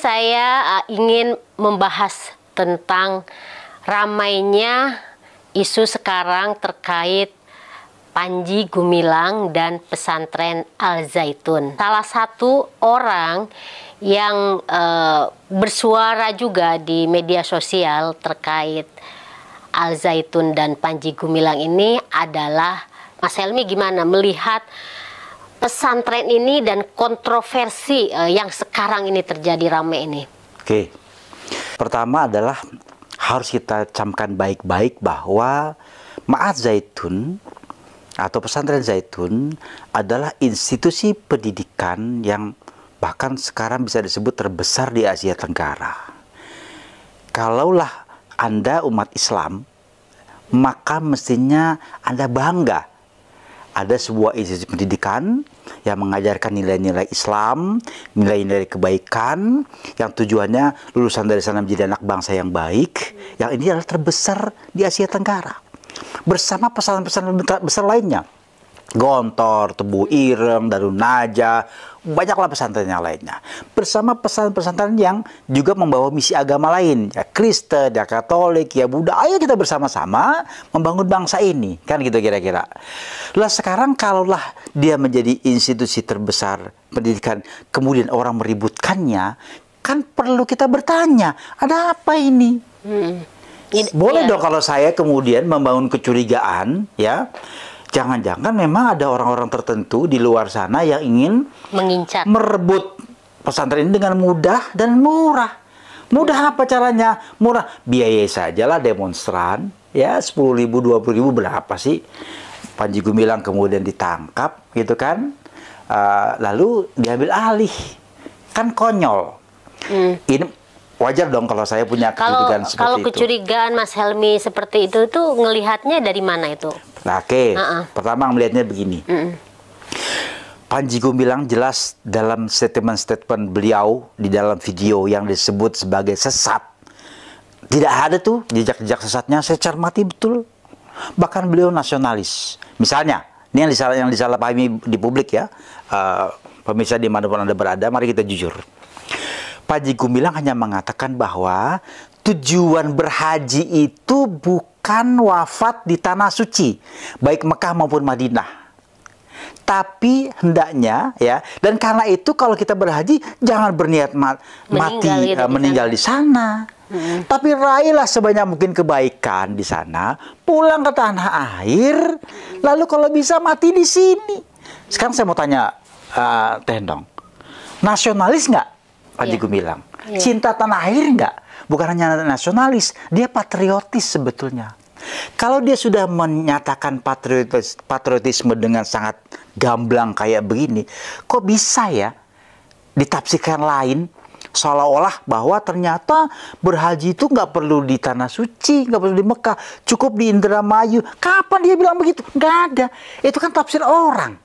saya uh, ingin membahas tentang ramainya isu sekarang terkait Panji Gumilang dan pesantren Al Zaitun. Salah satu orang yang e, bersuara juga di media sosial terkait Al Zaitun dan Panji Gumilang ini adalah Mas Helmi gimana melihat pesantren ini dan kontroversi uh, yang sekarang ini terjadi ramai ini? Oke, pertama adalah harus kita camkan baik-baik bahwa Maat Zaitun atau pesantren Zaitun adalah institusi pendidikan yang bahkan sekarang bisa disebut terbesar di Asia Tenggara. Kalaulah Anda umat Islam, maka mestinya Anda bangga ada sebuah institusi pendidikan yang mengajarkan nilai-nilai Islam, nilai-nilai kebaikan, yang tujuannya lulusan dari sana menjadi anak bangsa yang baik, yang ini adalah terbesar di Asia Tenggara, bersama pesan-pesan besar lainnya Gontor, Tebu Ireng, Darun Naja, banyaklah pesantren yang lainnya. Bersama pesantren-pesantren yang juga membawa misi agama lain, ya Kristen, ya Katolik, ya Buddha. Ayo kita bersama-sama membangun bangsa ini, kan gitu kira-kira. Lah sekarang kalaulah dia menjadi institusi terbesar pendidikan, kemudian orang meributkannya, kan perlu kita bertanya, ada apa ini? Hmm. Boleh ya. dong kalau saya kemudian membangun kecurigaan, ya jangan-jangan memang ada orang-orang tertentu di luar sana yang ingin mengincar merebut pesantren ini dengan mudah dan murah. Mudah ya. apa caranya? Murah. Biaya sajalah demonstran ya 10 ribu, 20 ribu berapa sih? Panji Gumilang kemudian ditangkap gitu kan. Uh, lalu diambil alih. Kan konyol. Hmm. Ini wajar dong kalau saya punya kecurigaan kalau, seperti kalau itu. Kalau kecurigaan Mas Helmi seperti itu tuh ngelihatnya dari mana itu? Nah, Oke, okay. uh -uh. pertama melihatnya begini. Uh -uh. Panji Gumilang jelas dalam statement-statement beliau di dalam video yang disebut sebagai sesat. Tidak ada tuh jejak-jejak sesatnya, saya cermati betul. Bahkan beliau nasionalis. Misalnya, ini yang disalah yang disalahpahami di publik ya, uh, pemirsa dimanapun Anda berada, mari kita jujur Pak Jigum hanya mengatakan bahwa tujuan berhaji itu bukan wafat di tanah suci, baik Mekah maupun Madinah. Tapi hendaknya ya, dan karena itu kalau kita berhaji jangan berniat meninggal mati gitu, uh, meninggal di sana. Hmm. Tapi raihlah sebanyak mungkin kebaikan di sana, pulang ke tanah air, lalu kalau bisa mati di sini. Sekarang saya mau tanya uh, eh, Tendong, nasionalis nggak Panji yeah. Gumilang. Yeah. Cinta tanah air enggak? Bukan hanya nasionalis, dia patriotis sebetulnya. Kalau dia sudah menyatakan patriotis, patriotisme dengan sangat gamblang kayak begini, kok bisa ya ditafsirkan lain seolah-olah bahwa ternyata berhaji itu nggak perlu di tanah suci, nggak perlu di Mekah, cukup di Indramayu. Kapan dia bilang begitu? Nggak ada. Itu kan tafsir orang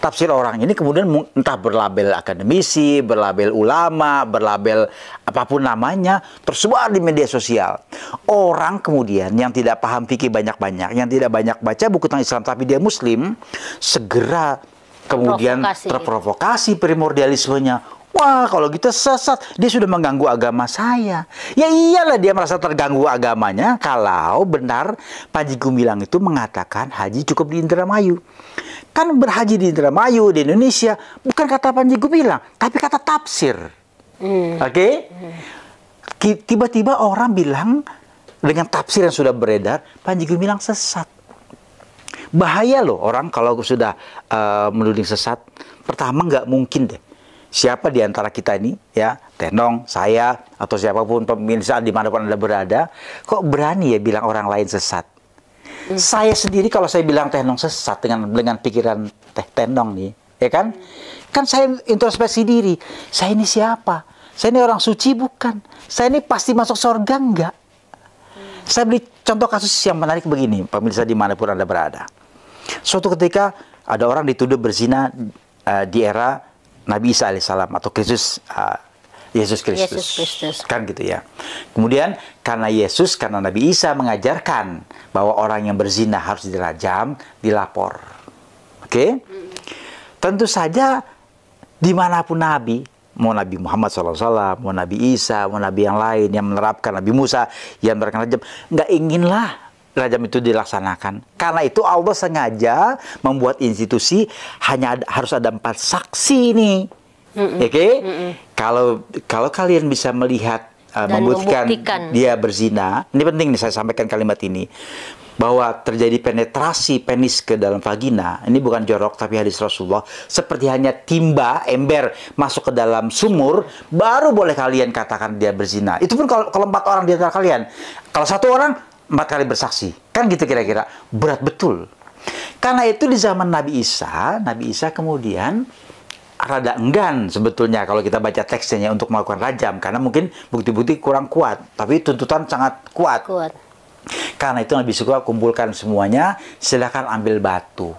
tafsir orang ini kemudian entah berlabel akademisi, berlabel ulama, berlabel apapun namanya tersebar di media sosial. Orang kemudian yang tidak paham fikih banyak-banyak, yang tidak banyak baca buku tentang Islam tapi dia muslim, segera kemudian terprovokasi primordialismenya Wah, kalau gitu sesat. Dia sudah mengganggu agama saya. Ya iyalah dia merasa terganggu agamanya kalau benar Panji Gumilang itu mengatakan haji cukup di Indramayu. Kan berhaji di Indramayu, di Indonesia, bukan kata Panji Gumilang, tapi kata tafsir. Hmm. Oke? Okay? Hmm. Tiba-tiba orang bilang dengan tafsir yang sudah beredar, Panji Gumilang sesat. Bahaya loh orang kalau sudah uh, menuding sesat. Pertama nggak mungkin deh siapa di antara kita ini ya Tenong, saya atau siapapun pemirsa dimanapun anda berada kok berani ya bilang orang lain sesat hmm. saya sendiri kalau saya bilang Tenong sesat dengan dengan pikiran teh Tenong nih ya kan kan saya introspeksi diri saya ini siapa saya ini orang suci bukan saya ini pasti masuk surga enggak hmm. saya beli contoh kasus yang menarik begini pemirsa di dimanapun anda berada suatu ketika ada orang dituduh berzina uh, di era Nabi Isa alaihissalam atau Kristus uh, Yesus Kristus. Kan gitu ya. Kemudian karena Yesus, karena Nabi Isa mengajarkan bahwa orang yang berzina harus dirajam, dilapor. Oke? Okay? Hmm. Tentu saja dimanapun Nabi, mau Nabi Muhammad SAW, mau Nabi Isa, mau Nabi yang lain yang menerapkan Nabi Musa yang menerapkan rajam, nggak inginlah rajam itu dilaksanakan. Karena itu Allah sengaja membuat institusi hanya ada, harus ada empat saksi ini. Oke? Okay? Kalau kalau kalian bisa melihat uh, membuktikan, membuktikan dia berzina, ini penting nih saya sampaikan kalimat ini bahwa terjadi penetrasi penis ke dalam vagina ini bukan jorok tapi hadis Rasulullah seperti hanya timba ember masuk ke dalam sumur baru boleh kalian katakan dia berzina itu pun kalau, kalau empat orang di antara kalian kalau satu orang empat kali bersaksi. Kan gitu kira-kira. Berat betul. Karena itu di zaman Nabi Isa, Nabi Isa kemudian rada enggan sebetulnya kalau kita baca teksnya untuk melakukan rajam karena mungkin bukti-bukti kurang kuat, tapi tuntutan sangat kuat. kuat. Karena itu Nabi Isa kumpulkan semuanya, silakan ambil batu.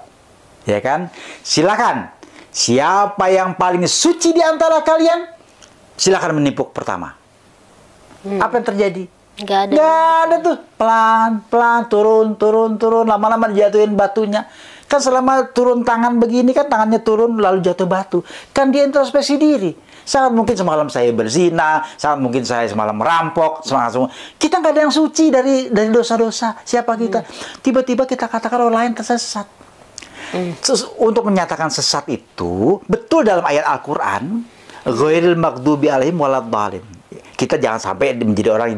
Ya kan? Silakan. Siapa yang paling suci di antara kalian, silakan menipuk pertama. Hmm. Apa yang terjadi? nggak ada Gak ada tuh pelan pelan turun turun turun lama-lama jatuhin batunya kan selama turun tangan begini kan tangannya turun lalu jatuh batu kan dia introspeksi diri sangat mungkin semalam saya berzina sangat mungkin saya semalam merampok semangat semua kita nggak ada yang suci dari dari dosa-dosa siapa kita hmm. tiba-tiba hmm. kita katakan orang lain tersesat hmm. untuk menyatakan sesat itu betul dalam ayat Al-Quran ghairil alaihim kita jangan sampai menjadi orang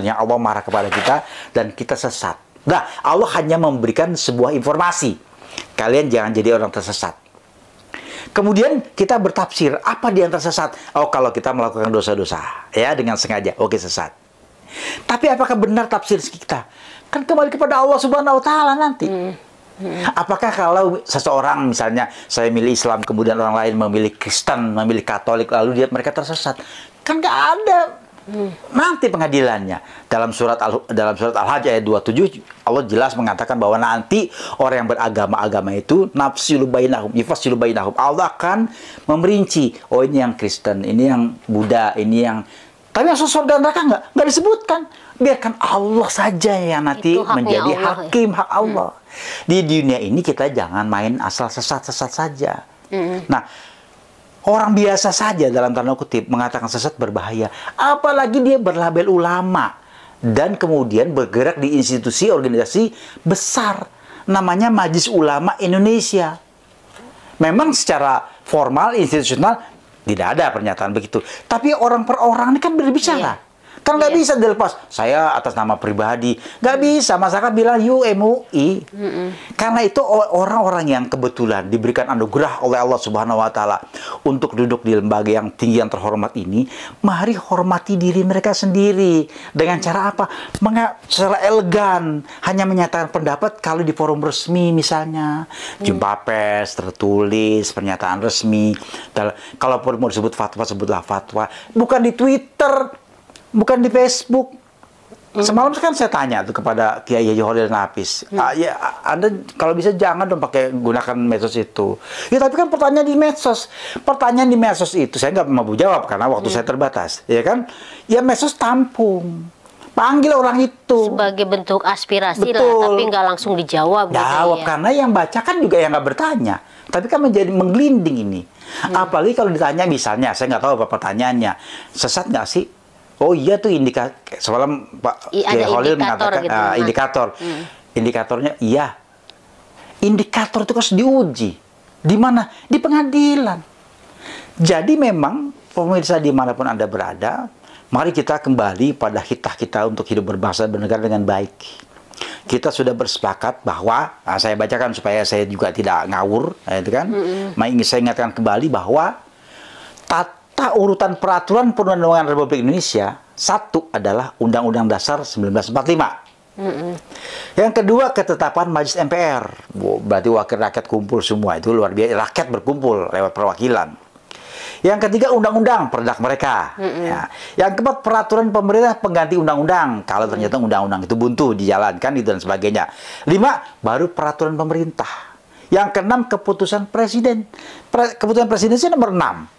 yang Allah marah kepada kita dan kita sesat. Nah, Allah hanya memberikan sebuah informasi. Kalian jangan jadi orang tersesat. Kemudian kita bertafsir apa dia yang tersesat? Oh, kalau kita melakukan dosa-dosa ya dengan sengaja. Oke, sesat. Tapi apakah benar tafsir kita? Kan kembali kepada Allah Subhanahu wa taala nanti. Hmm. hmm. Apakah kalau seseorang misalnya saya milih Islam kemudian orang lain memilih Kristen, memilih Katolik lalu dia mereka tersesat? Kan gak ada Hmm. Nanti pengadilannya. Dalam surat Al dalam surat Al-Hajj ayat 27 Allah jelas mengatakan bahwa nanti orang yang beragama-agama itu nafsilu bainahum, yafsilu bainahum. Allah akan memerinci, oh ini yang Kristen, ini yang Buddha, ini yang tapi yang surga neraka nggak nggak disebutkan. Biarkan Allah saja yang nanti menjadi Allah, ya. hakim ya? hak Allah. Hmm. Di dunia ini kita jangan main asal sesat-sesat saja. Hmm. Nah, Orang biasa saja dalam tanda kutip mengatakan sesat berbahaya, apalagi dia berlabel ulama dan kemudian bergerak di institusi organisasi besar namanya Majlis Ulama Indonesia. Memang secara formal institusional tidak ada pernyataan begitu, tapi orang per orang ini kan berbicara. Iya. Kan nggak yeah. bisa dilepas. Saya atas nama pribadi. Nggak hmm. bisa. Masyarakat bilang UMUI. Mm -mm. Karena itu orang-orang yang kebetulan diberikan anugerah oleh Allah Subhanahu Wa Taala untuk duduk di lembaga yang tinggi yang terhormat ini, mari hormati diri mereka sendiri dengan cara apa? Menga secara elegan, hanya menyatakan pendapat kalau di forum resmi misalnya, mm. jumpa pers, tertulis, pernyataan resmi. Kalau mau disebut fatwa, sebutlah fatwa. Bukan di Twitter, bukan di Facebook. Hmm. Semalam kan saya tanya tuh kepada Kiai Yahya Holil Napis. hmm. ah, ya Anda kalau bisa jangan dong pakai gunakan medsos itu. Ya tapi kan pertanyaan di medsos, pertanyaan di medsos itu saya nggak mampu jawab karena waktu hmm. saya terbatas, ya kan? Ya medsos tampung panggil orang itu sebagai bentuk aspirasi Betul. lah tapi nggak langsung dijawab gitu jawab ya. karena yang baca kan juga yang nggak bertanya tapi kan menjadi menggelinding ini hmm. apalagi kalau ditanya misalnya saya nggak tahu apa pertanyaannya sesat nggak sih Oh iya tuh indika Semalam Pak Kiai Holil mengatakan gitu, uh, indikator. Hmm. Indikatornya iya. Indikator itu harus diuji. Di mana? Di pengadilan. Jadi memang pemirsa dimanapun Anda berada, mari kita kembali pada hitah kita untuk hidup berbahasa dan bernegara dengan baik. Kita sudah bersepakat bahwa, nah saya bacakan supaya saya juga tidak ngawur, ya, itu kan. Mm -hmm. Saya ingatkan kembali bahwa tat Tak urutan peraturan perundang-undangan Republik Indonesia satu adalah Undang-Undang Dasar 1945. Mm-mm. Yang kedua ketetapan Majelis MPR, berarti wakil rakyat kumpul semua itu luar biasa rakyat berkumpul lewat perwakilan. Yang ketiga undang-undang perdak mereka. mm -mm. Ya. Yang keempat peraturan pemerintah pengganti undang-undang kalau ternyata undang-undang itu buntu dijalankan itu dan sebagainya. Lima baru peraturan pemerintah. Yang keenam keputusan presiden. Pre- keputusan presiden sih nomor enam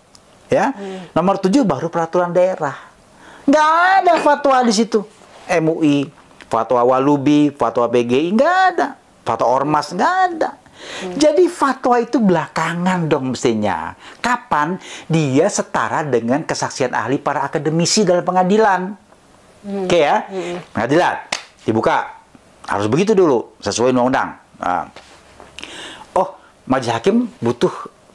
ya. Hmm. Nomor tujuh baru peraturan daerah. Nggak ada fatwa di situ. MUI, fatwa Walubi, fatwa PGI nggak ada. Fatwa Ormas nggak ada. Hmm. Jadi fatwa itu belakangan dong mestinya. Kapan dia setara dengan kesaksian ahli para akademisi dalam pengadilan? Hmm. Oke ya, hmm. pengadilan dibuka harus begitu dulu sesuai undang-undang. Nah. Oh, majelis hakim butuh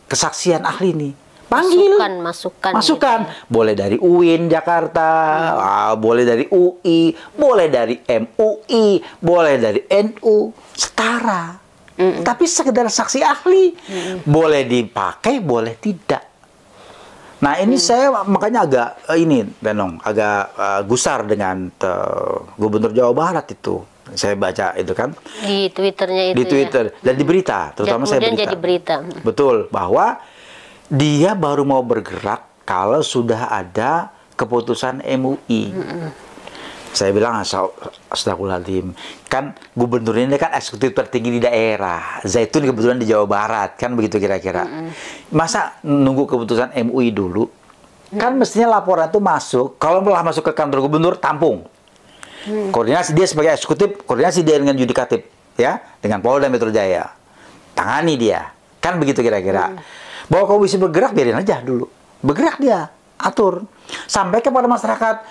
kesaksian ahli nih panggil masukan masukan masukan gitu. boleh dari UIN Jakarta hmm. ah, boleh dari UI boleh dari MUI boleh dari NU setara hmm. tapi sekedar saksi ahli hmm. boleh dipakai boleh tidak nah ini hmm. saya makanya agak eh, ini Benong agak uh, gusar dengan uh, Gubernur Jawa Barat itu saya baca itu kan di twitternya itu di ya. twitter ya. dan di berita terutama saya berita. jadi berita betul bahwa dia baru mau bergerak kalau sudah ada keputusan MUI. Mm hmm Saya bilang astagfirullahaladzim, kan gubernur ini kan eksekutif tertinggi di daerah. Zaitun kebetulan di Jawa Barat, kan begitu kira-kira. Mm Masa nunggu keputusan MUI dulu? Kan mestinya laporan itu masuk, kalau malah masuk ke kantor gubernur, tampung. Mm. Koordinasi dia sebagai eksekutif, koordinasi dia dengan yudikatif, ya, dengan Polda Metro Jaya. Tangani dia, kan begitu kira-kira. Mm. Bahwa bisa bergerak biarin aja dulu. Bergerak dia, atur. Sampai kepada masyarakat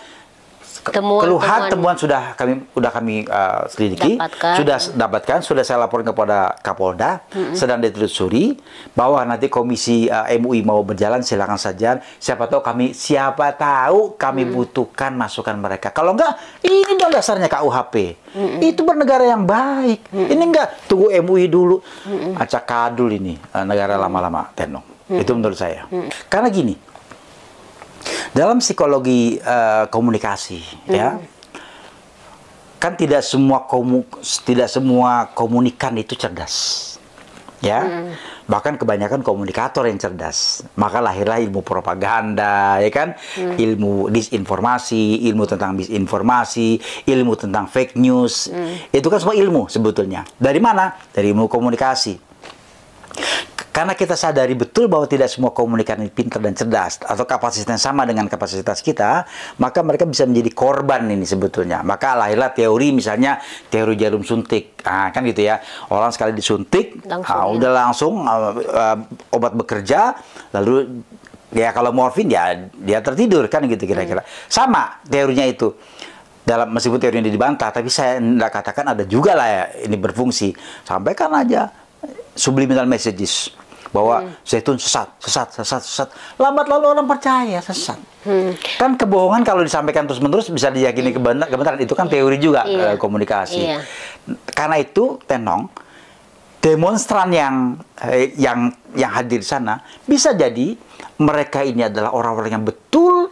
temuan, keluhan temuan, temuan sudah kami sudah kami uh, selidiki, dapatkan. sudah dapatkan, sudah saya laporkan kepada Kapolda, mm-hmm. sedang ditelusuri bahwa nanti komisi uh, eh, MUI mau berjalan silakan saja. Siapa tahu kami siapa tahu kami mm butuhkan masukan mereka. Kalau enggak, ini dong dasarnya KUHP. Mm-hmm. Itu bernegara yang baik. Mm-hmm. Ini enggak tunggu MUI dulu. Mm-hmm. Acak kadul ini uh, negara lama-lama tenong. Mm-hmm. Itu menurut saya. Mm-hmm. Karena gini, dalam psikologi uh, komunikasi hmm. ya kan tidak semua komu, tidak semua komunikan itu cerdas. Ya. Hmm. Bahkan kebanyakan komunikator yang cerdas. Maka lahirlah ilmu propaganda, ya kan? Hmm. Ilmu disinformasi, ilmu tentang disinformasi, ilmu tentang fake news. Hmm. Itu kan semua ilmu sebetulnya. Dari mana? Dari ilmu komunikasi. Karena kita sadari betul bahwa tidak semua komunikan pintar dan cerdas atau kapasitasnya sama dengan kapasitas kita, maka mereka bisa menjadi korban ini sebetulnya. Maka lahirlah teori misalnya teori jarum suntik. Nah, kan gitu ya. Orang sekali disuntik, langsung, udah ya. udah langsung uh, uh, obat bekerja, lalu ya kalau morfin ya dia tertidur kan gitu kira-kira. Hmm. Sama teorinya itu. Dalam meskipun teori ini dibantah, tapi saya tidak katakan ada juga lah ya ini berfungsi. Sampaikan aja subliminal messages bahwa hmm. zaitun sesat, sesat, sesat, sesat. Lambat lalu orang percaya sesat. Hmm. Kan kebohongan kalau disampaikan terus-menerus bisa diyakini hmm. kebenaran. Itu kan yeah. teori juga yeah. Iya. komunikasi. Yeah. Karena itu Tenong demonstran yang eh, yang yang hadir di sana bisa jadi mereka ini adalah orang-orang yang betul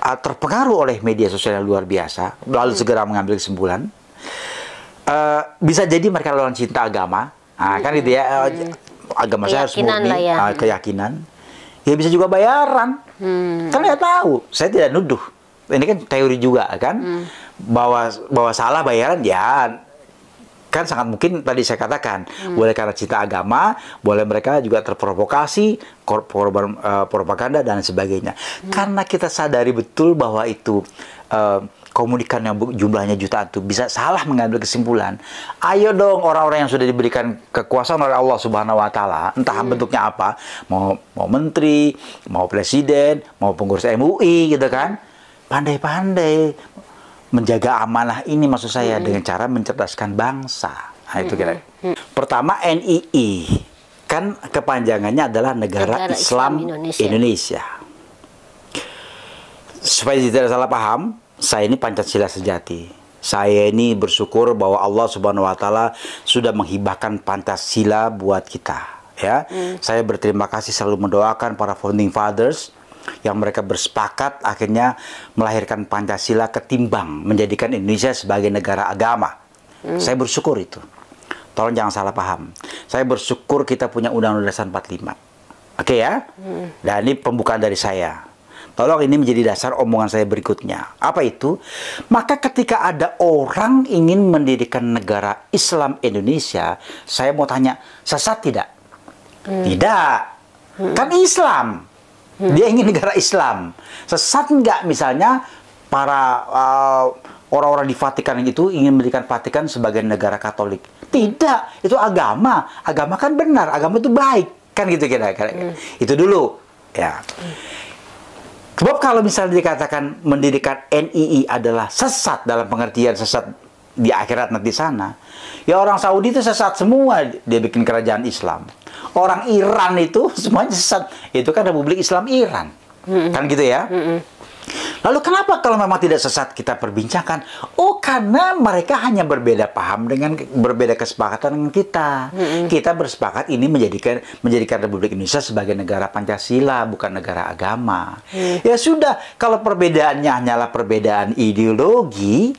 eh, terpengaruh oleh media sosial yang luar biasa lalu hmm. segera mengambil kesimpulan uh, bisa jadi mereka orang cinta agama nah, kan hmm. gitu ya hmm agama saya harus murni, ya. Ah, keyakinan. Ya bisa juga bayaran. Hmm. Kan nggak tahu. Saya tidak nuduh. Ini kan teori juga kan. Hmm. Bahwa bahwa salah bayaran ya kan sangat mungkin tadi saya katakan hmm. boleh karena cinta agama, boleh mereka juga terprovokasi korporat korban uh, propaganda dan sebagainya. Hmm. Karena kita sadari betul bahwa itu uh, komunikan yang jumlahnya jutaan itu bisa salah mengambil kesimpulan. Ayo dong orang-orang yang sudah diberikan kekuasaan oleh Allah Subhanahu wa taala, entah hmm. bentuknya apa, mau mau menteri, mau presiden, mau pengurus MUI gitu kan. Pandai-pandai menjaga amanah ini maksud saya hmm. dengan cara mencerdaskan bangsa. Nah, itu hmm, kira. Hmm. Pertama NII kan kepanjangannya adalah Negara, Negara Islam, Islam Indonesia. Indonesia. Supaya tidak salah paham, saya ini Pancasila sejati. Saya ini bersyukur bahwa Allah Subhanahu wa taala sudah menghibahkan Pancasila buat kita, ya. Hmm. Saya berterima kasih selalu mendoakan para founding fathers yang mereka bersepakat akhirnya melahirkan Pancasila ketimbang menjadikan Indonesia sebagai negara agama. Hmm. Saya bersyukur itu. Tolong jangan salah paham. Saya bersyukur kita punya Undang-Undang Dasar 45. Oke okay, ya? Hmm. Dan ini pembukaan dari saya. Tolong ini menjadi dasar omongan saya berikutnya. Apa itu? Maka ketika ada orang ingin mendirikan negara Islam Indonesia, saya mau tanya, sesat tidak? Hmm. Tidak. Hmm. Kan Islam. Hmm. Dia ingin negara Islam. Sesat nggak misalnya para orang uh, orang-orang di Vatikan itu ingin mendirikan Vatikan sebagai negara Katolik? Tidak. Itu agama. Agama kan benar. Agama itu baik. Kan gitu kira-kira. Hmm. Itu dulu. Ya. Hmm. Sebab kalau misalnya dikatakan mendirikan NII adalah sesat dalam pengertian sesat di akhirat nanti sana, ya orang Saudi itu sesat semua dia bikin kerajaan Islam. Orang Iran itu semuanya sesat. Itu kan Republik Islam Iran. Mm -mm. Kan gitu ya. Mm -mm. Lalu kenapa kalau memang tidak sesat kita perbincangkan? Oh, karena mereka hanya berbeda paham dengan berbeda kesepakatan dengan kita. Hmm. Kita bersepakat ini menjadikan menjadikan Republik Indonesia sebagai negara Pancasila, bukan negara agama. Hmm. Ya sudah, kalau perbedaannya hanyalah perbedaan ideologi,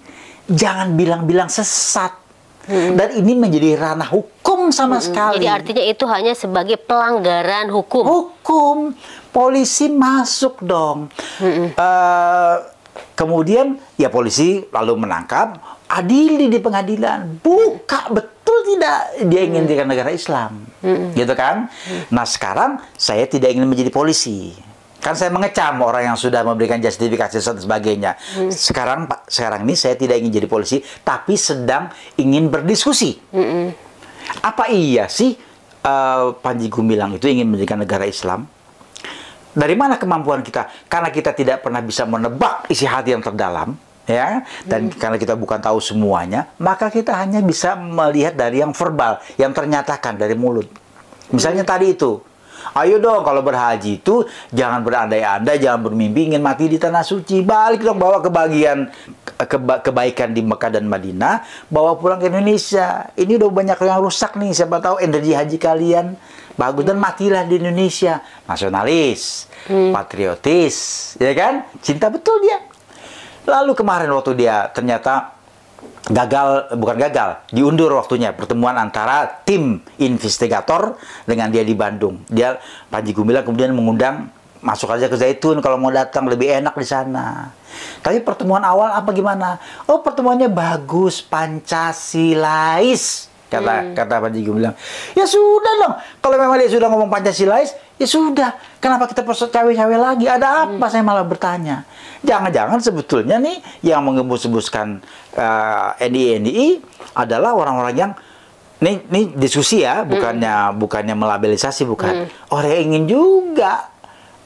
jangan bilang-bilang sesat. Hmm. Dan ini menjadi ranah hukum sama hmm. sekali. Jadi artinya itu hanya sebagai pelanggaran hukum. Hukum polisi masuk dong. Mm Uh, kemudian ya polisi lalu menangkap, adili di pengadilan, buka betul tidak dia ingin jadi mm. negara Islam, mm -mm. gitu kan? Mm. Nah sekarang saya tidak ingin menjadi polisi. Kan saya mengecam orang yang sudah memberikan justifikasi dan sebagainya. Hmm. Sekarang Pak, sekarang ini saya tidak ingin jadi polisi, tapi sedang ingin berdiskusi. Hmm. Apa iya sih uh, Panji Gumilang itu ingin menjadikan negara Islam? Dari mana kemampuan kita? Karena kita tidak pernah bisa menebak isi hati yang terdalam, ya. Dan hmm. karena kita bukan tahu semuanya, maka kita hanya bisa melihat dari yang verbal, yang ternyatakan dari mulut. Misalnya hmm. tadi itu, Ayo dong kalau berhaji itu jangan berandai-andai, jangan bermimpi ingin mati di tanah suci. Balik dong bawa kebahagiaan keba kebaikan di Mekah dan Madinah, bawa pulang ke Indonesia. Ini udah banyak yang rusak nih, siapa tahu energi haji kalian bagus dan matilah di Indonesia nasionalis hmm. patriotis ya kan cinta betul dia lalu kemarin waktu dia ternyata gagal bukan gagal diundur waktunya pertemuan antara tim investigator dengan dia di Bandung dia Panji Gumilang kemudian mengundang masuk aja ke Zaitun kalau mau datang lebih enak di sana. Tapi pertemuan awal apa gimana? Oh pertemuannya bagus Pancasilais kata hmm. kata Panji bilang ya sudah dong kalau memang dia sudah ngomong Pancasilais ya sudah kenapa kita proses cawe-cawe lagi ada apa hmm. saya malah bertanya jangan-jangan sebetulnya nih yang mengembus-embuskan uh, eh, NDI NDI adalah orang-orang yang ini, ini diskusi ya, bukannya hmm. bukannya melabelisasi, bukan. Hmm. Orang yang ingin juga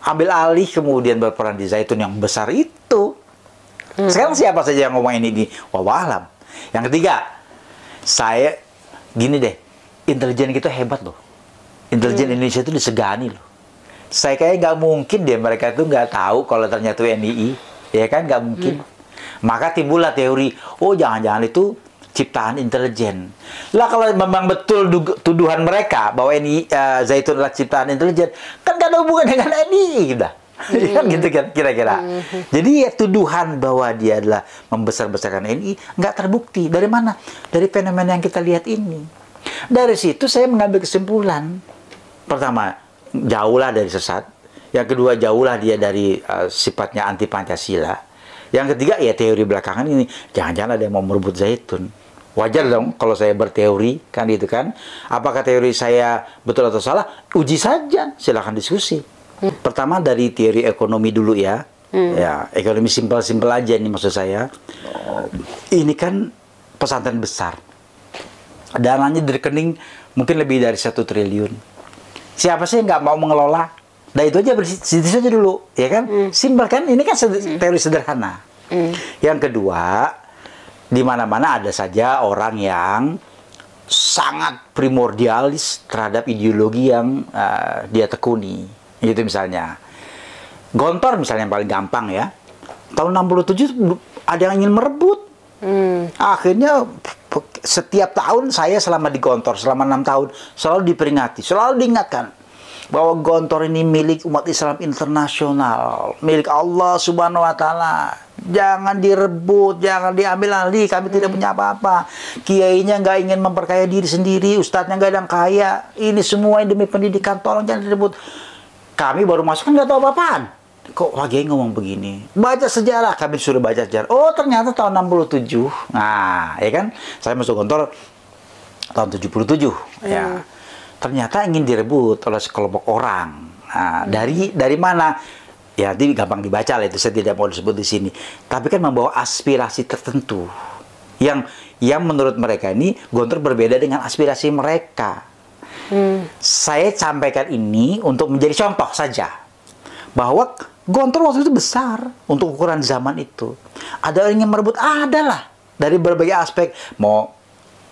ambil alih kemudian berperan di Zaitun yang besar itu. Hmm. Sekarang siapa saja yang ngomong ini di Wawalam. Yang ketiga, saya gini deh, intelijen kita hebat loh. Intelijen hmm. Indonesia itu disegani loh. Saya kayaknya nggak mungkin deh mereka itu nggak tahu kalau ternyata NII, ya kan nggak mungkin. Hmm. Maka timbullah teori, oh jangan-jangan itu ciptaan intelijen. Lah kalau memang betul tuduhan mereka bahwa ini uh, eh, Zaitun adalah ciptaan intelijen, kan gak ada hubungan dengan NII, gitu. Iya kan? hmm. gitu kan kira-kira. Hmm. Jadi ya tuduhan bahwa dia adalah membesar-besarkan NI nggak terbukti. Dari mana? Dari fenomena yang kita lihat ini. Dari situ saya mengambil kesimpulan. Pertama, jauhlah dari sesat. Yang kedua, jauhlah dia dari uh, sifatnya anti Pancasila. Yang ketiga, ya teori belakangan ini. Jangan-jangan ada yang mau merebut zaitun wajar dong kalau saya berteori kan gitu kan apakah teori saya betul atau salah uji saja silahkan diskusi Hmm. Pertama dari teori ekonomi dulu ya. Hmm. Ya, ekonomi simpel-simpel aja ini maksud saya. Ini kan pesantren besar. Dananya di rekening mungkin lebih dari satu triliun. Siapa sih yang nggak mau mengelola? Nah itu aja situ saja dulu, ya kan? Hmm. Simpel kan? Ini kan hmm. teori sederhana. Hmm. Yang kedua, di mana-mana ada saja orang yang sangat primordialis terhadap ideologi yang uh, dia tekuni Gitu misalnya. Gontor misalnya yang paling gampang ya. Tahun 67 ada yang ingin merebut. Hmm. Akhirnya setiap tahun saya selama di Gontor selama enam tahun selalu diperingati, selalu diingatkan bahwa Gontor ini milik umat Islam internasional, milik Allah Subhanahu wa taala. Jangan direbut, jangan diambil alih. Kami tidak hmm. punya apa-apa. Kiainya nggak ingin memperkaya diri sendiri, ustadznya nggak ada yang kaya. Ini semua demi pendidikan, tolong jangan direbut. Kami baru masuk kan nggak tahu apa-apaan. Kok lagi ngomong begini? Baca sejarah, kami suruh baca sejarah. Oh, ternyata tahun 67. Nah, ya kan? Saya masuk kantor tahun 77 tujuh iya. ya. Ternyata ingin direbut oleh sekelompok orang. Nah, hmm. dari dari mana? Ya, nanti gampang dibaca lah itu. Saya tidak mau disebut di sini. Tapi kan membawa aspirasi tertentu yang yang menurut mereka ini Gontor berbeda dengan aspirasi mereka Hmm. Saya sampaikan ini untuk menjadi contoh saja bahwa gontor waktu itu besar untuk ukuran zaman itu. Ada orang yang merebut ada lah dari berbagai aspek mau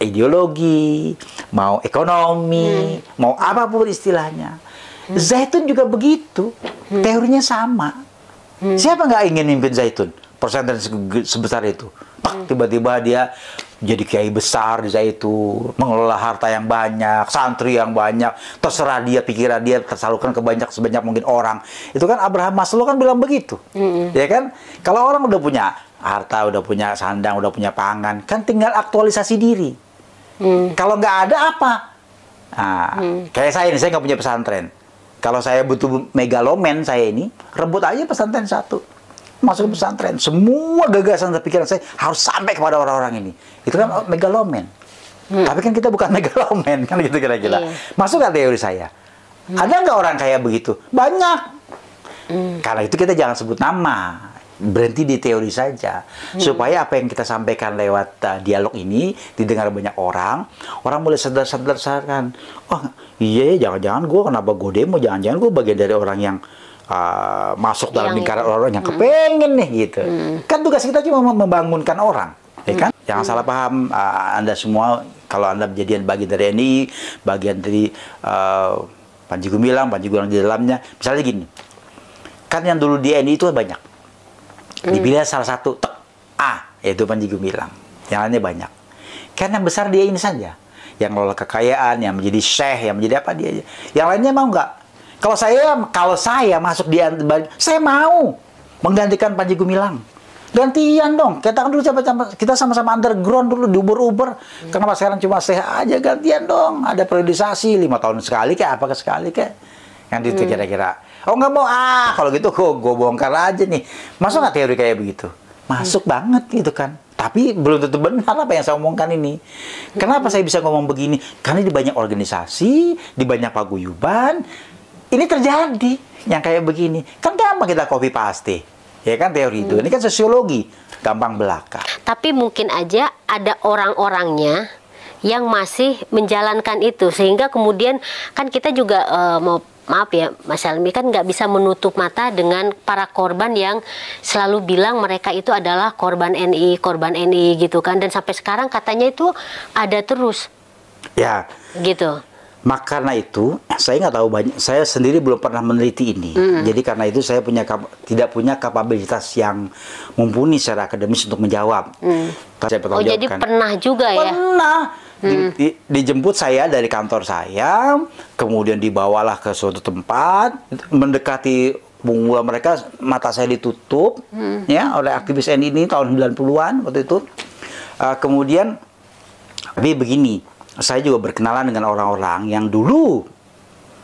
ideologi, mau ekonomi, hmm. mau apapun istilahnya. Hmm. Zaitun juga begitu, hmm. teorinya sama. Hmm. Siapa nggak ingin mimpin Zaitun? Persentase sebesar itu. Pak hmm. Tiba-tiba dia jadi kiai besar di itu mengelola harta yang banyak, santri yang banyak, terserah dia pikiran dia tersalurkan ke banyak sebanyak mungkin orang. Itu kan Abraham Maslow kan bilang begitu. Mm -hmm. Ya kan? Kalau orang udah punya harta, udah punya sandang, udah punya pangan, kan tinggal aktualisasi diri. Mm. Kalau nggak ada apa? Nah, mm. kayak saya ini saya nggak punya pesantren. Kalau saya butuh megalomen saya ini, rebut aja pesantren satu masuk ke pesantren. Semua gagasan dan pikiran saya harus sampai kepada orang-orang ini. Itu kan megalomen. Hmm. Tapi kan kita bukan megalomen kan gitu kira-kira. Yeah. Masuk nggak teori saya? Hmm. Ada nggak orang kayak begitu? Banyak. Hmm. Karena itu kita jangan sebut nama. Berhenti di teori saja. Hmm. Supaya apa yang kita sampaikan lewat uh, dialog ini didengar banyak orang, orang mulai sadar-sadarkan. Oh iya, iya jangan-jangan gue kenapa gue demo, jangan-jangan gue bagian dari orang yang uh, masuk dalam yang lingkaran orang-orang yang hmm. kepengen nih gitu. Hmm. Kan tugas kita cuma membangunkan orang, ya hmm. kan? Hmm. Jangan salah paham uh, Anda semua kalau Anda menjadi bagian dari ini, bagian dari uh, Panji Gumilang, Panji Gumilang di dalamnya. Misalnya gini. Kan yang dulu di NI itu banyak. Hmm. Dipilih salah satu tek, A yaitu Panji Gumilang. Yang lainnya banyak. Kan yang besar dia ini saja. Yang lola kekayaan, yang menjadi syekh, yang menjadi apa dia Yang lainnya mau nggak? Kalau saya kalau saya masuk di saya mau menggantikan Panji Gumilang. Gantian dong. Kita kan dulu kita sama-sama underground dulu di Uber-Uber. Hmm. Kenapa sekarang cuma saya aja gantian dong? Ada periodisasi lima tahun sekali kayak apa sekali kayak. Yang itu hmm. kira-kira. Hmm. Oh nggak mau ah kalau gitu gue, gue bongkar aja nih. Masuk nggak hmm. teori kayak begitu? Masuk hmm. banget gitu kan. Tapi belum tentu benar apa yang saya omongkan ini. Kenapa hmm. saya bisa ngomong begini? Karena di banyak organisasi, di banyak paguyuban, ini terjadi yang kayak begini kan gampang kita copy paste ya kan teori hmm. itu ini kan sosiologi gampang belaka tapi mungkin aja ada orang-orangnya yang masih menjalankan itu sehingga kemudian kan kita juga uh, mau maaf ya Mas Almi kan nggak bisa menutup mata dengan para korban yang selalu bilang mereka itu adalah korban NI, korban NI gitu kan dan sampai sekarang katanya itu ada terus. Ya. Gitu. Maka karena itu saya nggak tahu banyak. Saya sendiri belum pernah meneliti ini. Mm. Jadi karena itu saya punya tidak punya kapabilitas yang mumpuni secara akademis untuk menjawab. Mm. Saya oh jadi pernah juga ya? Pernah. Di, mm. di, dijemput saya dari kantor saya, kemudian dibawalah ke suatu tempat, mendekati bunga mereka mata saya ditutup hmm. ya oleh aktivis N ini tahun 90-an waktu itu. Uh, kemudian tapi begini, saya juga berkenalan dengan orang-orang yang dulu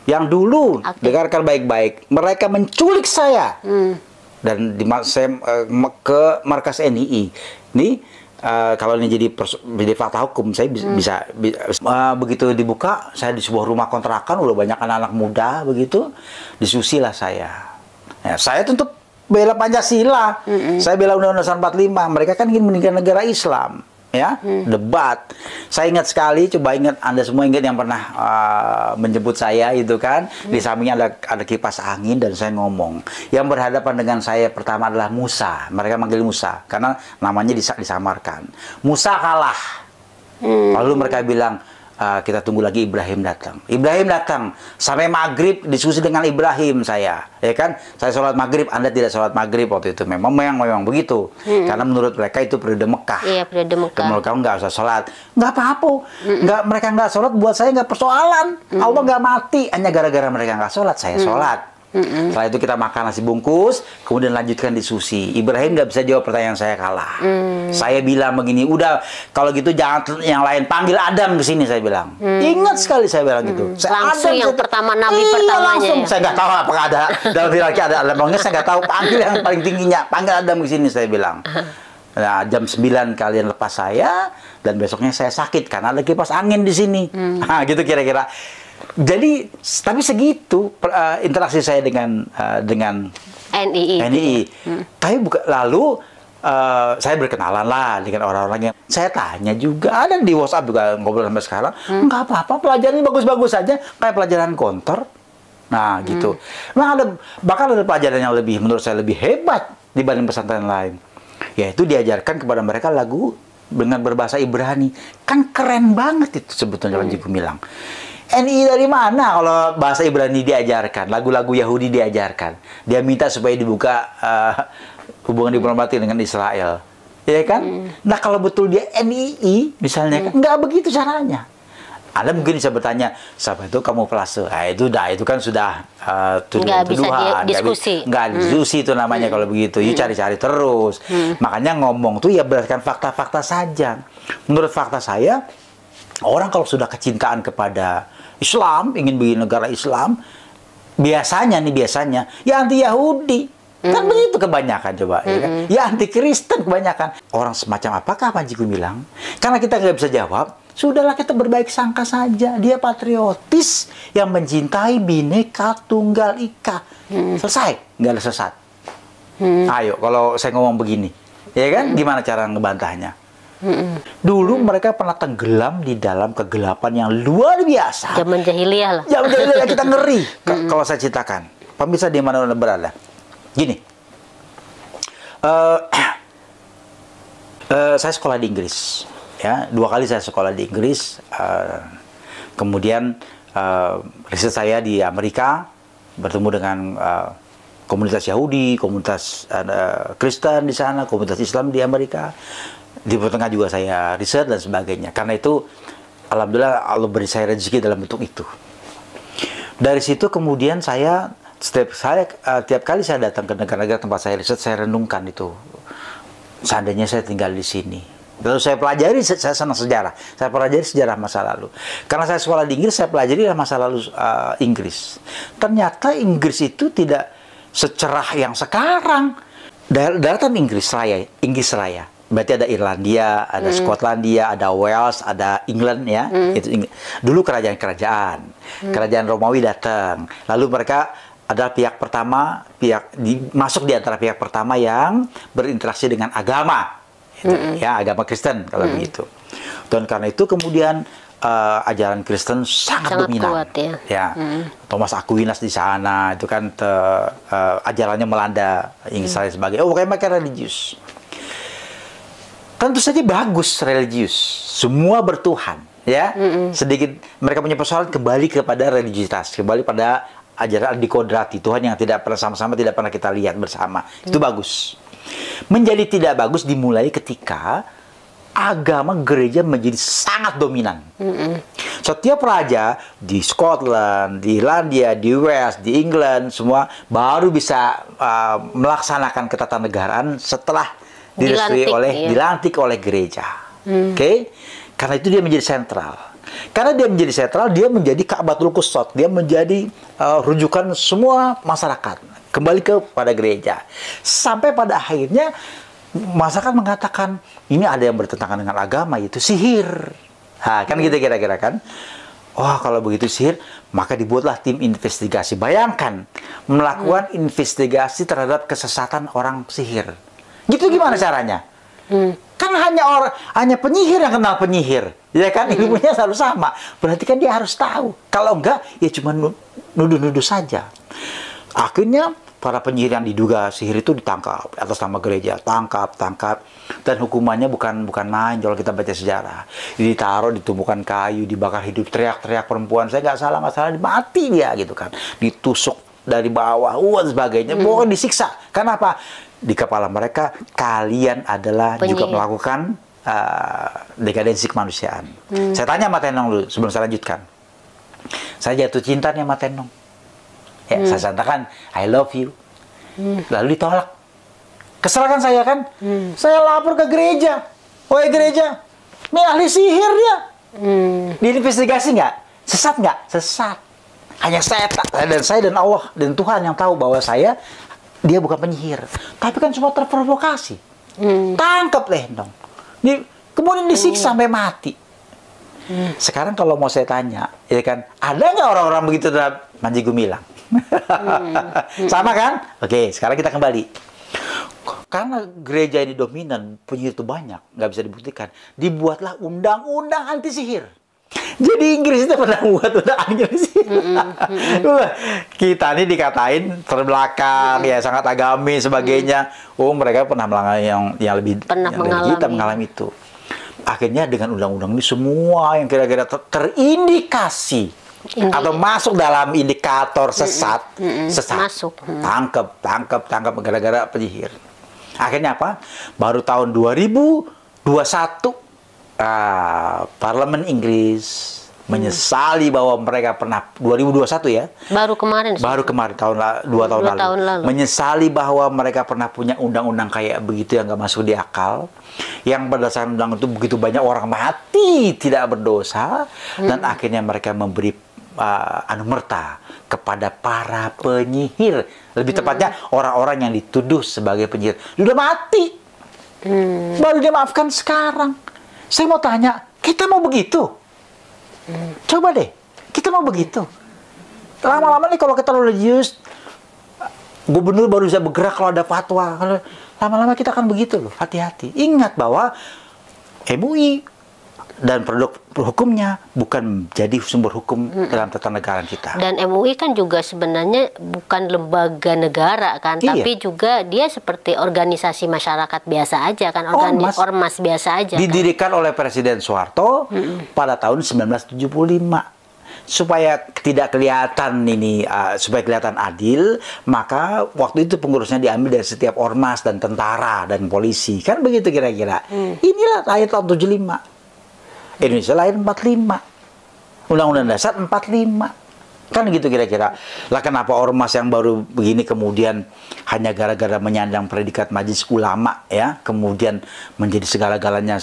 yang dulu okay. dengarkan baik-baik mereka menculik saya hmm. dan di saya uh, ke markas NII ini uh, kalau ini jadi jadi fakta hukum saya bisa, hmm. bisa uh, begitu dibuka saya di sebuah rumah kontrakan udah banyak anak-anak muda begitu disusilah saya ya, saya tentu bela Pancasila, -hmm. saya bela Undang-Undang 45. Mereka kan ingin mendirikan negara Islam ya hmm. debat saya ingat sekali coba ingat anda semua ingat yang pernah uh, menjemput saya itu kan hmm. di sampingnya ada ada kipas angin dan saya ngomong yang berhadapan dengan saya pertama adalah Musa mereka manggil Musa karena namanya disak disamarkan Musa kalah hmm. lalu mereka bilang uh, kita tunggu lagi Ibrahim datang. Ibrahim datang sampai maghrib diskusi dengan Ibrahim saya, ya kan? Saya sholat maghrib, Anda tidak sholat maghrib waktu itu. Memang memang memang begitu. Hmm. Karena menurut mereka itu periode Mekah. Iya periode Mekah. Menurut kamu nggak usah sholat, nggak apa-apa. Hmm. Nggak mereka nggak sholat buat saya nggak persoalan. Hmm. Allah nggak mati hanya gara-gara mereka nggak sholat, saya hmm. sholat. Mm-mm. Setelah itu kita makan nasi bungkus, kemudian lanjutkan di sushi. Ibrahim nggak bisa jawab pertanyaan saya kalah. Mm. Saya bilang begini, udah kalau gitu jangan yang lain panggil Adam ke sini saya bilang. Mm. Ingat sekali saya bilang gitu. mm. gitu. Saya langsung Adam, yang saya, pertama nabi iya, pertamanya. Langsung. Ya? Saya nggak tahu apakah ada dalam hierarki ada Adam. saya nggak tahu panggil yang paling tingginya, panggil Adam ke sini saya bilang. Nah, jam 9 kalian lepas saya dan besoknya saya sakit karena ada kipas angin di sini. Mm. Nah, gitu kira-kira jadi tapi segitu uh, interaksi saya dengan uh, dengan NII. NII. Gitu. Hmm. Tapi buka, lalu uh, saya berkenalan lah dengan orang-orang yang saya tanya juga ada di WhatsApp juga ngobrol sampai sekarang hmm. nggak apa-apa pelajarannya bagus-bagus saja kayak pelajaran kontor nah hmm. gitu hmm. ada bakal ada pelajaran yang lebih menurut saya lebih hebat dibanding pesantren lain yaitu diajarkan kepada mereka lagu dengan berbahasa Ibrani kan keren banget itu sebetulnya hmm. Panji bilang Nii dari mana kalau bahasa Ibrani diajarkan, lagu-lagu Yahudi diajarkan. Dia minta supaya dibuka uh, hubungan diplomatik dengan Israel. Ya kan? Hmm. Nah, kalau betul dia NII misalnya, hmm. kan, nggak begitu caranya. Anda mungkin bisa bertanya, siapa itu kamu pelase? Nah, itu dah, itu kan sudah uh, eh, tuduh, nggak tuduhan. Bisa di diskusi. Nggak hmm. diskusi itu namanya hmm. kalau begitu. You iya, hmm. cari-cari hmm. terus. Hmm. Makanya ngomong tuh ya berdasarkan fakta-fakta saja. Menurut fakta saya, orang kalau sudah kecintaan kepada Islam, ingin bikin negara Islam, biasanya nih biasanya ya anti Yahudi. Mm. Kan begitu kebanyakan coba mm -hmm. ya kan. Ya anti Kristen kebanyakan. Orang semacam apakah Panji bilang? Karena kita nggak bisa jawab, sudahlah kita berbaik sangka saja. Dia patriotis yang mencintai bineka tunggal ika. Hmm. Selesai, nggak ada sesat. Hmm. Ayo, kalau saya ngomong begini, ya kan, hmm. gimana cara ngebantahnya? Dulu mereka pernah tenggelam di dalam kegelapan yang luar biasa. Zaman jahiliyah lah. Zaman jahiliyah kita ngeri kalau saya ceritakan. Pemirsa di mana berada. Gini. Uh, uh, saya sekolah di Inggris. Ya, dua kali saya sekolah di Inggris. Uh, kemudian uh, riset saya di Amerika bertemu dengan uh, komunitas Yahudi, komunitas uh, Kristen di sana, komunitas Islam di Amerika di pertengahan juga saya riset dan sebagainya. Karena itu alhamdulillah Allah beri saya rezeki dalam bentuk itu. Dari situ kemudian saya setiap saya uh, tiap kali saya datang ke negara-negara tempat saya riset saya renungkan itu seandainya saya tinggal di sini lalu saya pelajari saya senang sejarah saya pelajari sejarah masa lalu karena saya sekolah di Inggris saya pelajari masa lalu uh, Inggris ternyata Inggris itu tidak secerah yang sekarang daratan Inggris raya Inggris raya berarti ada Irlandia, ada hmm. Skotlandia, ada Wales, ada England ya. Hmm. Itu Dulu kerajaan-kerajaan. Hmm. Kerajaan Romawi datang. Lalu mereka adalah pihak pertama, pihak di, masuk di antara pihak pertama yang berinteraksi dengan agama. Gitu, hmm. Ya, agama Kristen kalau hmm. begitu. Dan karena itu kemudian uh, ajaran Kristen sangat, sangat dominan. Kuat, ya. ya. Hmm. Thomas Aquinas di sana itu kan te, uh, ajarannya melanda Inggris hmm. sebagai oh mereka religius kan itu saja bagus religius semua bertuhan ya mm -mm. sedikit mereka punya persoalan kembali kepada religiusitas kembali pada ajaran dikodrati Tuhan yang tidak pernah sama-sama tidak pernah kita lihat bersama mm. itu bagus menjadi tidak bagus dimulai ketika agama gereja menjadi sangat dominan. Mm -mm. Setiap raja di Scotland, di Irlandia, di West di England, semua baru bisa uh, melaksanakan ketatanegaraan setelah direstui dilantik, oleh iya. dilantik oleh gereja. Hmm. Oke? Okay? Karena itu dia menjadi sentral. Karena dia menjadi sentral, dia menjadi Ka'batul Kusot, dia menjadi uh, rujukan semua masyarakat kembali kepada gereja. Sampai pada akhirnya masyarakat mengatakan ini ada yang bertentangan dengan agama itu sihir. Ha, kan gitu kira-kira kan. Wah, kalau begitu sihir, maka dibuatlah tim investigasi. Bayangkan melakukan hmm. investigasi terhadap kesesatan orang sihir. Gitu gimana hmm. caranya? Hmm. Kan hanya orang hanya penyihir yang kenal penyihir. Ya kan hmm. ilmunya selalu sama. Berarti kan dia harus tahu. Kalau enggak ya cuma nuduh-nuduh saja. Akhirnya para penyihir yang diduga sihir itu ditangkap atas nama gereja, tangkap, tangkap. Dan hukumannya bukan bukan main kalau kita baca sejarah. Ditaruh, ditumbuhkan kayu, dibakar hidup, teriak-teriak perempuan, saya nggak salah, nggak salah, mati dia gitu kan. Ditusuk dari bawah, uang uh, sebagainya, hmm. pokoknya disiksa. Kenapa? di kepala mereka kalian adalah Penyihir. juga melakukan uh, dekadensi kemanusiaan. Hmm. Saya tanya sama Tenong dulu sebelum saya lanjutkan. Saya jatuh cinta nih sama Tenong. Ya, hmm. saya santakan I love you. Hmm. Lalu ditolak. kesalahan saya kan? Hmm. Saya lapor ke gereja. Woi gereja, ini ahli sihir dia. Hmm. Diinvestigasi nggak? Sesat nggak? Sesat. Hanya saya tak, dan saya dan Allah dan Tuhan yang tahu bahwa saya dia bukan penyihir, tapi kan semua terprovokasi. Hmm. Tangkap deh dong. Di, kemudian disiksa hmm. sampai mati. Hmm. Sekarang kalau mau saya tanya, ya kan, ada nggak orang-orang begitu dalam Manji Gumilang? hmm. Sama kan? Oke, sekarang kita kembali. Karena gereja ini dominan, penyihir itu banyak, nggak bisa dibuktikan. Dibuatlah undang-undang anti sihir. Jadi Inggris itu pernah buat udah Inggris. sih, -mm, Kita ini dikatain terbelakang mm ya sangat agamis sebagainya. Mm. Oh mereka pernah mengalami yang yang lebih pernah yang mengalami. kita mengalami itu. Akhirnya dengan undang-undang ini semua yang kira-kira ter terindikasi iya. atau masuk dalam indikator sesat, mm -mm. Mm -mm. sesat, masuk. Mm. tangkap, tangkap, tangkap gara-gara penyihir. Akhirnya apa? Baru tahun 2021 uh, Parlemen Inggris menyesali bahwa mereka pernah 2021 ya. Baru kemarin. Baru kemarin tahun la, dua tahun, dua lalu. tahun lalu. Menyesali bahwa mereka pernah punya undang-undang kayak begitu yang gak masuk di akal, yang berdasarkan undang itu begitu banyak orang mati tidak berdosa hmm. dan akhirnya mereka memberi uh, ah, anumerta kepada para penyihir. Lebih hmm. tepatnya orang-orang yang dituduh sebagai penyihir. Sudah mati. Hmm. Baru dia maafkan sekarang saya mau tanya, kita mau begitu? Hmm. Coba deh, kita mau begitu. Lama-lama nih kalau kita religius, gubernur baru bisa bergerak kalau ada fatwa. Lama-lama kita akan begitu loh, hati-hati. Ingat bahwa MUI, dan produk hukumnya bukan jadi sumber hukum mm dalam tata negara kita. Dan MUI kan juga sebenarnya bukan lembaga negara kan, iya. tapi juga dia seperti organisasi masyarakat biasa aja kan, organisasi ormas, ormas biasa aja. Kan. Didirikan kan? oleh Presiden Soeharto mm pada tahun 1975 supaya tidak kelihatan ini uh, supaya kelihatan adil maka waktu itu pengurusnya diambil dari setiap ormas dan tentara dan polisi kan begitu kira-kira hmm. inilah ayat tahun 75 Indonesia lahir 45. Undang-Undang Dasar 45. Kan gitu kira-kira. Lah kenapa ormas yang baru begini kemudian hanya gara-gara menyandang predikat majelis ulama ya, kemudian menjadi segala-galanya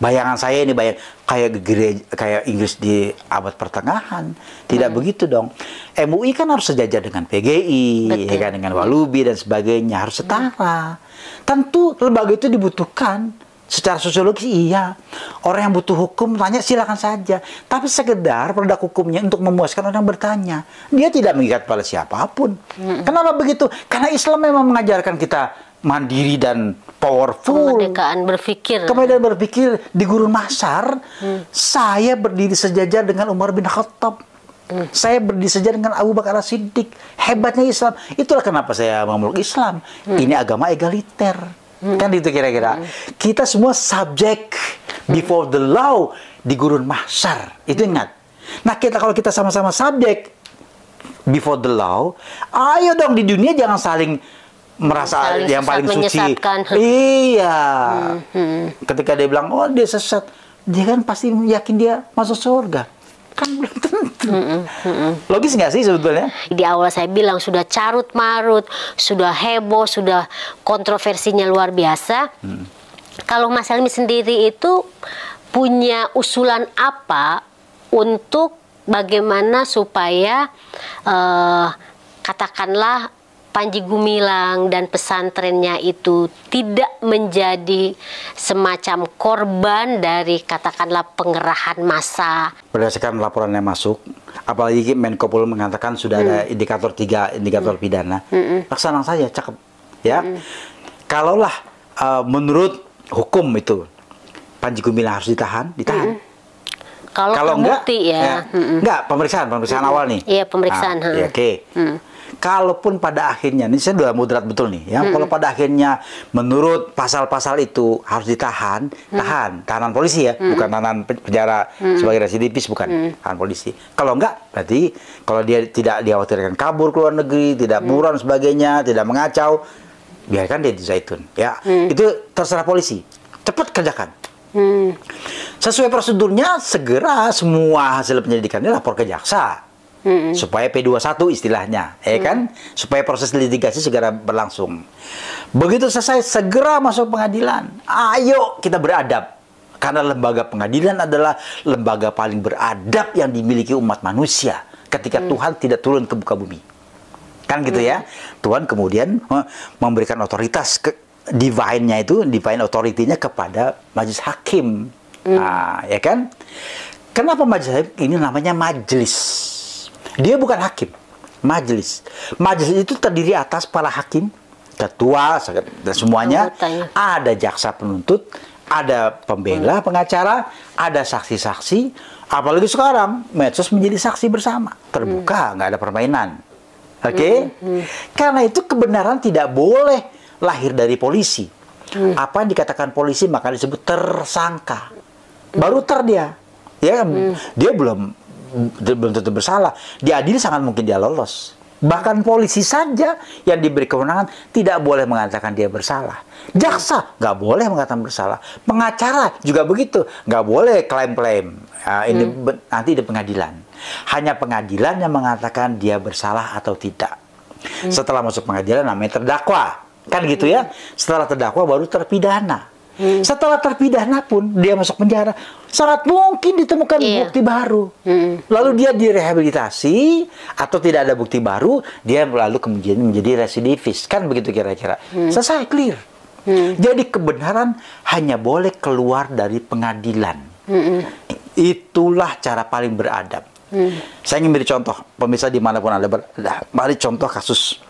Bayangan saya ini bayang kayak gereja, kayak Inggris di abad pertengahan. Tidak hmm. begitu dong. MUI kan harus sejajar dengan PGI, ya kan dengan Walubi dan sebagainya harus setara. Hmm. Tentu lembaga itu dibutuhkan Secara sosiologis iya. Orang yang butuh hukum tanya silakan saja. Tapi sekedar produk hukumnya untuk memuaskan orang bertanya. Dia tidak mengikat pada siapapun. Mm -mm. Kenapa begitu? Karena Islam memang mengajarkan kita mandiri dan powerful. Kemerdekaan berpikir. Kemerdekaan berpikir di gurun masar. Mm. Saya berdiri sejajar dengan Umar bin Khattab. Mm. Saya berdiri sejajar dengan Abu Bakar Siddiq. Hebatnya Islam. Itulah kenapa saya memeluk Islam. Hmm. Ini agama egaliter. Hmm. Kan itu kira-kira. Hmm. Kita semua subjek before the law di gurun mahsyar. Itu ingat. Nah, kita kalau kita sama-sama subjek before the law, ayo dong di dunia jangan saling merasa saling yang paling suci. Iya. Hmm, hmm. Ketika dia bilang, "Oh, dia sesat." Dia kan pasti yakin dia masuk surga. Kan belum tentu Logis nggak sih sebetulnya? Di awal saya bilang sudah carut marut, sudah heboh, sudah kontroversinya luar biasa. Mm. Kalau Mas Helmi sendiri itu punya usulan apa untuk bagaimana supaya uh, katakanlah Panji Gumilang dan pesantrennya itu tidak menjadi semacam korban dari katakanlah pengerahan massa. Berdasarkan laporan yang masuk, apalagi Menko Polo mengatakan sudah hmm. ada indikator tiga indikator hmm. pidana, hmm. laksanakan saja, cakep, ya. Hmm. Kalaulah uh, menurut hukum itu Panji Gumilang harus ditahan, ditahan. Hmm. Kalau, Kalau enggak, ya. ya hmm. Enggak, pemeriksaan, pemeriksaan hmm. awal nih. Iya, pemeriksaan. Nah, ya, Oke. Okay. Hmm kalaupun pada akhirnya ini saya sudah mudrat betul nih ya. -hmm. Kalau pada akhirnya menurut pasal-pasal itu harus ditahan, -hmm. tahan, tahanan polisi ya, -hmm. bukan tahanan penjara -hmm. sebagai residivis bukan, -hmm. tahanan polisi. Kalau enggak berarti kalau dia tidak dikhawatirkan kabur ke luar negeri, tidak mm. buron -hmm. sebagainya, tidak mengacau, biarkan dia di Zaitun ya. -hmm. Itu terserah polisi. Cepat kerjakan. Hmm. Sesuai prosedurnya, segera semua hasil penyelidikannya lapor ke jaksa. -hmm. Supaya P21 istilahnya, ya mm -hmm. kan? Supaya proses litigasi segera berlangsung. Begitu selesai segera masuk pengadilan. Ayo kita beradab. Karena lembaga pengadilan adalah lembaga paling beradab yang dimiliki umat manusia ketika mm Tuhan tidak turun ke muka bumi. Kan gitu ya. Mm. Tuhan kemudian eh, memberikan otoritas ke divine-nya itu, divine authority-nya kepada majelis hakim. Mm. Nah, ya kan? Kenapa majelis ini namanya majelis? Dia bukan hakim, majelis. Majelis itu terdiri atas para hakim, ketua, dan semuanya. Iya. Ada jaksa penuntut, ada pembela, hmm. pengacara, ada saksi-saksi. Apalagi sekarang medsos menjadi saksi bersama, terbuka, hmm. nggak ada permainan. Oke? Okay? Hmm, Karena itu kebenaran tidak boleh lahir dari polisi. Apa yang dikatakan polisi maka disebut tersangka. Baru ter dia. Ya, kan? dia belum belum tentu bersalah, diadili sangat mungkin dia lolos. Bahkan polisi saja yang diberi kewenangan tidak boleh mengatakan dia bersalah. Jaksa nggak boleh mengatakan bersalah. Pengacara juga begitu, nggak boleh klaim-klaim. Uh, ini hmm. nanti di pengadilan. Hanya pengadilan yang mengatakan dia bersalah atau tidak. Hmm. Setelah masuk pengadilan namanya terdakwa, kan gitu ya. Hmm. Setelah terdakwa baru terpidana. Hmm. Setelah terpidana pun dia masuk penjara, sangat mungkin ditemukan yeah. bukti baru. Hmm. Lalu dia direhabilitasi atau tidak ada bukti baru, dia lalu kemudian menjadi residivis, kan begitu kira-kira. Hmm. Selesai clear. Hmm. Jadi kebenaran hanya boleh keluar dari pengadilan. Hmm. Itulah cara paling beradab. Hmm. Saya ingin beri contoh, pemirsa dimanapun anda berada. Nah, mari contoh kasus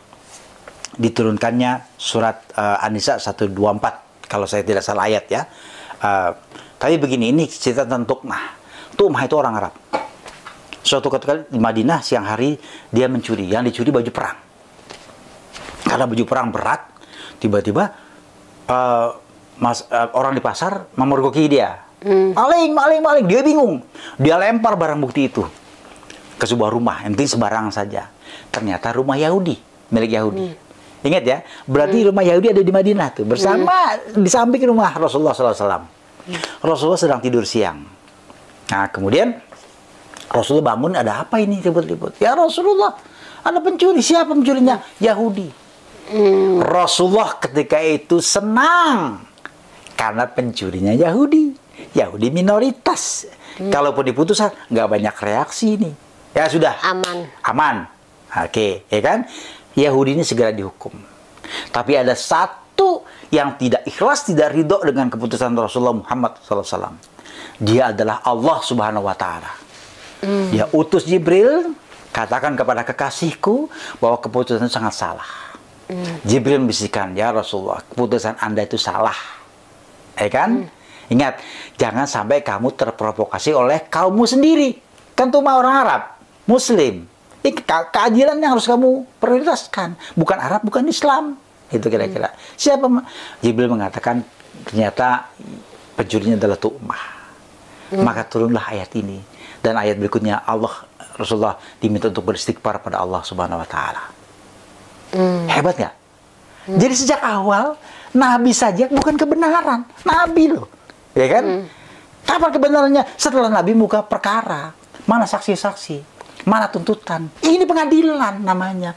diturunkannya surat uh, Anisa 124 kalau saya tidak salah ayat ya. Uh, tapi begini, ini cerita tentang Tukmah. Tukmah itu orang Arab. Suatu ketika di Madinah siang hari dia mencuri, yang dicuri baju perang. Karena baju perang berat, tiba-tiba uh, uh, orang di pasar memergoki dia. Hmm. Maling, maling, maling. Dia bingung. Dia lempar barang bukti itu ke sebuah rumah, yang penting saja. Ternyata rumah Yahudi, milik Yahudi. Hmm Ingat ya, berarti hmm. rumah Yahudi ada di Madinah tuh, bersama hmm. di samping rumah Rasulullah SAW. Hmm. Rasulullah sedang tidur siang. Nah, kemudian Rasulullah bangun, ada apa ini ribut-ribut? Ya Rasulullah, ada pencuri. Siapa pencurinya? Yahudi. Hmm. Rasulullah ketika itu senang karena pencurinya Yahudi. Yahudi minoritas. Hmm. Kalaupun diputuskan nggak banyak reaksi nih. Ya sudah. Aman. Aman. Oke, ya kan? Yahudi ini segera dihukum. Tapi ada satu yang tidak ikhlas, tidak ridho dengan keputusan Rasulullah Muhammad SAW. Dia adalah Allah Subhanahu wa Ta'ala. Hmm. Dia utus Jibril, katakan kepada kekasihku bahwa keputusan itu sangat salah. Hmm. Jibril bisikan ya Rasulullah, keputusan Anda itu salah. Ya kan? Hmm. Ingat, jangan sampai kamu terprovokasi oleh kaummu sendiri. Tentu kan mau orang Arab, Muslim. Ini ke keadilan yang harus kamu prioritaskan, bukan Arab, bukan Islam. Itu kira-kira. Hmm. Siapa Jibril mengatakan ternyata pencurinya adalah Tu'mah. Hmm. Maka turunlah ayat ini dan ayat berikutnya Allah Rasulullah diminta untuk beristighfar pada Allah Subhanahu wa taala. Hmm. Hebat nggak? Hmm. Jadi sejak awal nabi saja bukan kebenaran, nabi loh. Ya kan? Hmm. Kapan kebenarannya? Setelah nabi muka perkara. Mana saksi-saksi? Mana tuntutan? Ini pengadilan namanya.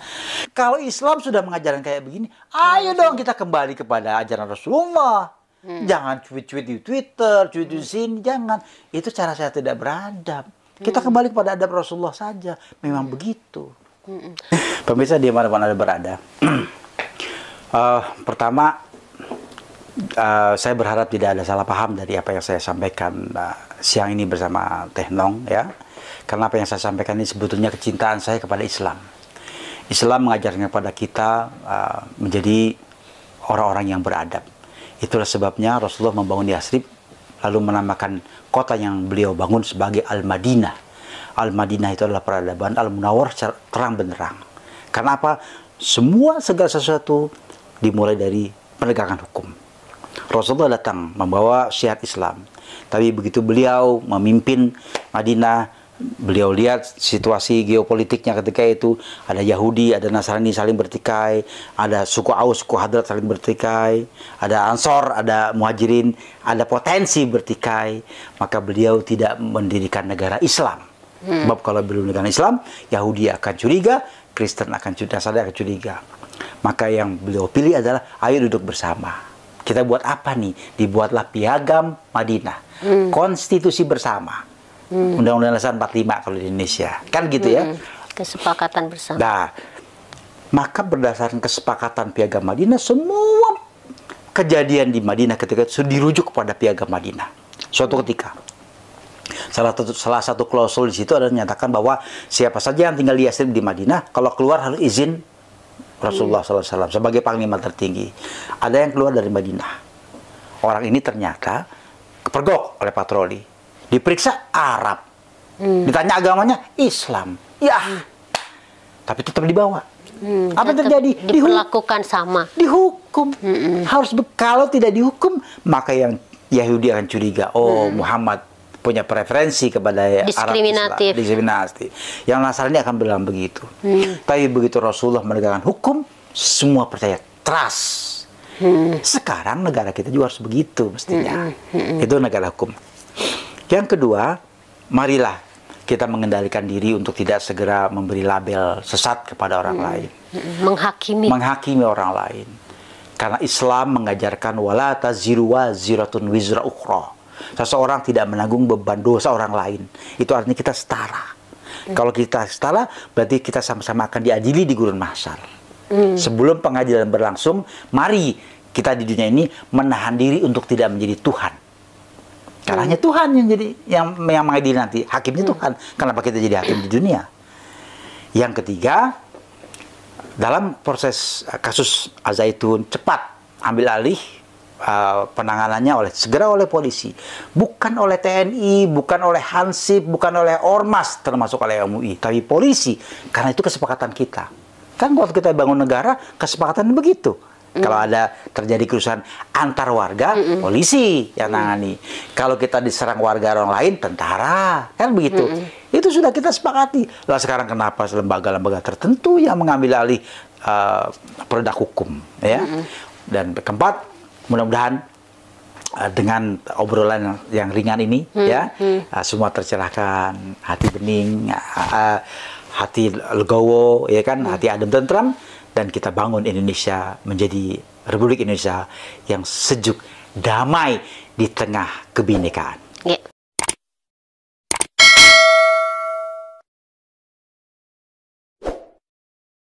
Kalau Islam sudah mengajarkan kayak begini, ayo iya, dong iya. kita kembali kepada ajaran Rasulullah. Hmm. Jangan cuit-cuit di Twitter, cuit di hmm. sini, jangan. Itu cara saya tidak beradab. Kita hmm. kembali kepada adab Rasulullah saja. Memang hmm. begitu. Hmm. Pemirsa di mana-mana berada. uh, pertama, uh, saya berharap tidak ada salah paham dari apa yang saya sampaikan uh, siang ini bersama Teh Nong ya. Karena apa yang saya sampaikan ini sebetulnya kecintaan saya kepada Islam. Islam mengajarkan kepada kita uh, menjadi orang-orang yang beradab. Itulah sebabnya Rasulullah membangun Yasrib lalu menamakan kota yang beliau bangun sebagai Al-Madinah. Al-Madinah itu adalah peradaban Al-Munawwar terang benderang. Karena apa? Semua segala sesuatu dimulai dari penegakan hukum. Rasulullah datang membawa syiar Islam. Tapi begitu beliau memimpin Madinah, beliau lihat situasi geopolitiknya ketika itu ada Yahudi, ada Nasrani saling bertikai, ada suku Aus, suku Hadrat saling bertikai, ada Ansor, ada Muhajirin, ada potensi bertikai, maka beliau tidak mendirikan negara Islam. Hmm. Sebab kalau belum negara Islam, Yahudi akan curiga, Kristen akan curiga, Nasrani akan curiga. Maka yang beliau pilih adalah ayo duduk bersama. Kita buat apa nih? Dibuatlah piagam Madinah, hmm. konstitusi bersama hmm. Undang-Undang Dasar 45 kalau di Indonesia kan gitu ya? hmm. ya kesepakatan bersama nah maka berdasarkan kesepakatan piagam Madinah semua kejadian di Madinah ketika itu dirujuk kepada piagam Madinah suatu ketika salah satu salah satu klausul di situ adalah menyatakan bahwa siapa saja yang tinggal di Yasrib di Madinah kalau keluar harus izin Rasulullah hmm. SAW sebagai panglima tertinggi. Ada yang keluar dari Madinah. Orang ini ternyata kepergok oleh patroli diperiksa Arab hmm. ditanya agamanya Islam ya hmm. tapi tetap dibawa hmm, apa terjadi Dilakukan sama dihukum hmm. harus kalau tidak dihukum maka yang Yahudi akan curiga oh hmm. Muhammad punya preferensi kepada diskriminatif. Arab Islam, diskriminatif. Yang ini akan bilang begitu. Hmm. Tapi begitu Rasulullah menegakkan hukum, semua percaya trust. Hmm. Sekarang negara kita juga harus begitu mestinya. Hmm. Hmm. Itu negara hukum. Yang kedua, marilah kita mengendalikan diri untuk tidak segera memberi label sesat kepada orang hmm. lain. Hmm, menghakimi. Menghakimi orang lain. Karena Islam mengajarkan wala taziru wa ziratun wizra ukhra. Seseorang tidak menanggung beban dosa orang lain. Itu artinya kita setara. Hmm. Kalau kita setara, berarti kita sama-sama akan diadili di gurun mahsyar. Hmm. Sebelum pengadilan berlangsung, mari kita di dunia ini menahan diri untuk tidak menjadi Tuhan Kalahnya hmm. Tuhan yang jadi yang yang mengadili nanti. Hakimnya hmm. Tuhan. Kenapa kita jadi hakim di dunia? Yang ketiga, dalam proses eh, kasus Azaitun cepat ambil alih eh, penanganannya oleh segera oleh polisi, bukan oleh TNI, bukan oleh Hansip, bukan oleh Ormas termasuk oleh MUI, tapi polisi karena itu kesepakatan kita. Kan waktu kita bangun negara kesepakatan begitu Mm. Kalau ada terjadi kerusuhan antar warga, mm -mm. polisi yang nangani. Kalau kita diserang warga orang lain, tentara, kan begitu. Mm -mm. Itu sudah kita sepakati. Lah sekarang kenapa lembaga-lembaga tertentu yang mengambil alih uh, produk hukum, ya? Mm -mm. Dan keempat, mudah-mudahan eh, dengan obrolan yang, ringan ini, hmm, ya, hmm. semua tercerahkan, hati bening, hati legowo, ya kan, hmm. hati adem tentram dan kita bangun Indonesia menjadi Republik Indonesia yang sejuk, damai di tengah kebinekaan.